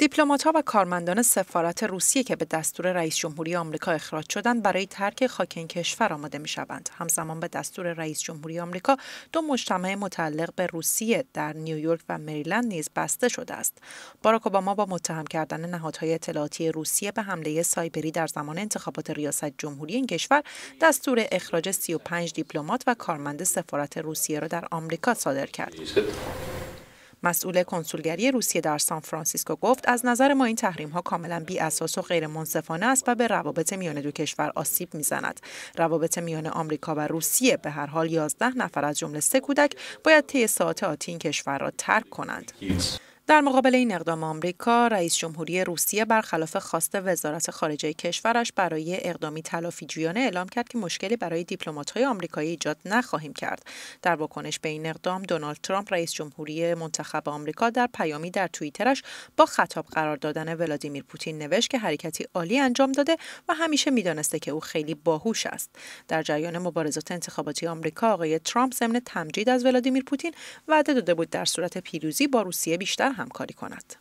دیپلمات‌ها و کارمندان سفارت روسیه که به دستور رئیس جمهوری آمریکا اخراج شدند برای ترک خاک این کشور آماده می‌شوند. همزمان به دستور رئیس جمهوری آمریکا دو مجتمع متعلق به روسیه در نیویورک و مریلند نیز بسته شده است. باراک اوباما با متهم کردن نهادهای اطلاعاتی روسیه به حمله سایبری در زمان انتخابات ریاست جمهوری این کشور دستور اخراج 35 دیپلمات و کارمند سفارت روسیه را در آمریکا صادر کرد. مسئول کنسولگری روسیه در سان فرانسیسکو گفت از نظر ما این تحریم ها کاملا بی اساس و غیر منصفانه است و به روابط میان دو کشور آسیب میزند روابط میان آمریکا و روسیه به هر حال 11 نفر از جمله سه کودک باید طی ساعات آتی این کشور را ترک کنند در مقابل این اقدام آمریکا، رئیس جمهوری روسیه برخلاف خواست وزارت خارجه کشورش برای اقدامی جویانه اعلام کرد که مشکلی برای دیپلمات‌های آمریکایی ایجاد نخواهیم کرد. در واکنش به این اقدام، دونالد ترامپ رئیس جمهوری منتخب آمریکا در پیامی در توییترش با خطاب قرار دادن ولادیمیر پوتین نوشت که حرکتی عالی انجام داده و همیشه میدانسته که او خیلی باهوش است. در جریان مبارزات انتخاباتی آمریکا، آقای ترامپ ضمن تمجید از ولادیمیر پوتین وعده داده بود در صورت پیروزی با روسیه بیشتر همکاری کند.